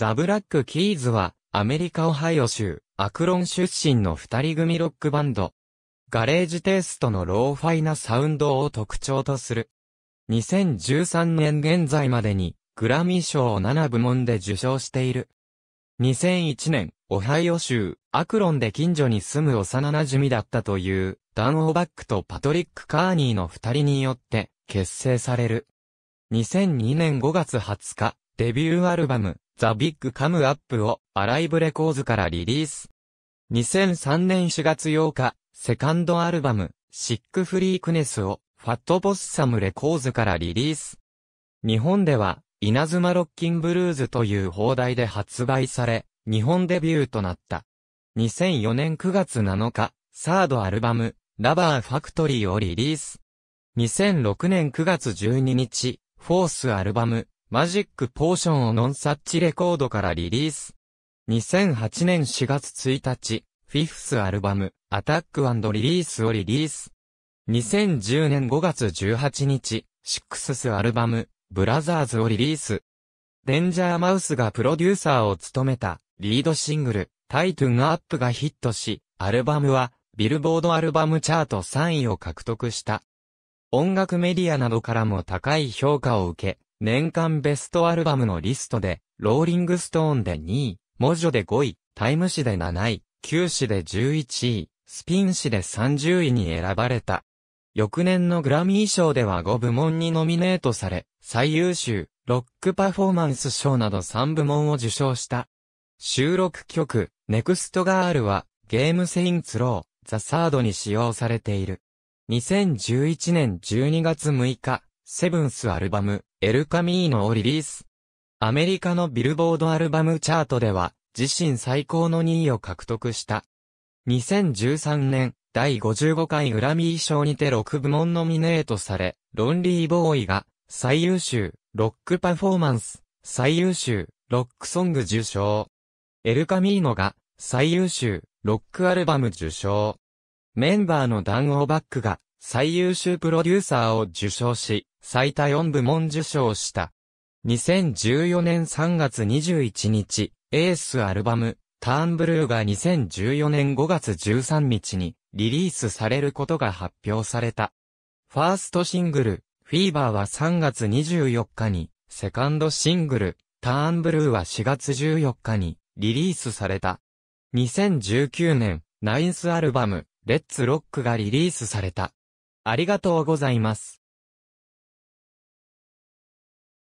ザ・ブラック・キーズは、アメリカ・オハイオ州、アクロン出身の二人組ロックバンド。ガレージテイストのローファイなサウンドを特徴とする。2013年現在までに、グラミー賞を7部門で受賞している。2001年、オハイオ州、アクロンで近所に住む幼馴染だったという、ダン・オーバックとパトリック・カーニーの二人によって、結成される。2002年5月20日、デビューアルバム、ザ・ビッグ・カム・アップをアライブレコーズからリリース。2003年4月8日、セカンドアルバム、シック・フリークネスをファット・ボッサム・レコーズからリリース。日本では、稲妻ロッキンブルーズという放題で発売され、日本デビューとなった。2004年9月7日、サードアルバム、ラバーファクトリーをリリース。2006年9月12日、フォースアルバム、マジックポーションをノンサッチレコードからリリース。2008年4月1日、フィフスアルバム、アタックリリースをリリース。2010年5月18日、シックススアルバム、ブラザーズをリリース。デンジャーマウスがプロデューサーを務めた、リードシングル、タイトゥンアップがヒットし、アルバムは、ビルボードアルバムチャート3位を獲得した。音楽メディアなどからも高い評価を受け、年間ベストアルバムのリストで、ローリングストーンで2位、モジョで5位、タイム誌で7位、九誌で11位、スピン誌で30位に選ばれた。翌年のグラミー賞では5部門にノミネートされ、最優秀、ロックパフォーマンス賞など3部門を受賞した。収録曲、ネクストガールは、ゲームセインツロー、ザサードに使用されている。2011年12月6日、セブンスアルバム、エルカミーノをリリース。アメリカのビルボードアルバムチャートでは、自身最高の2位を獲得した。2013年、第55回グラミー賞にて6部門ノミネートされ、ロンリーボーイが、最優秀、ロックパフォーマンス、最優秀、ロックソング受賞。エルカミーノが、最優秀、ロックアルバム受賞。メンバーのダン・オーバックが、最優秀プロデューサーを受賞し、最多4部門受賞した。2014年3月21日、エースアルバム、ターンブルーが2014年5月13日にリリースされることが発表された。ファーストシングル、フィーバーは3月24日に、セカンドシングル、ターンブルーは4月14日にリリースされた。2019年、ナインスアルバム、レッツロックがリリースされた。ありがとうございます。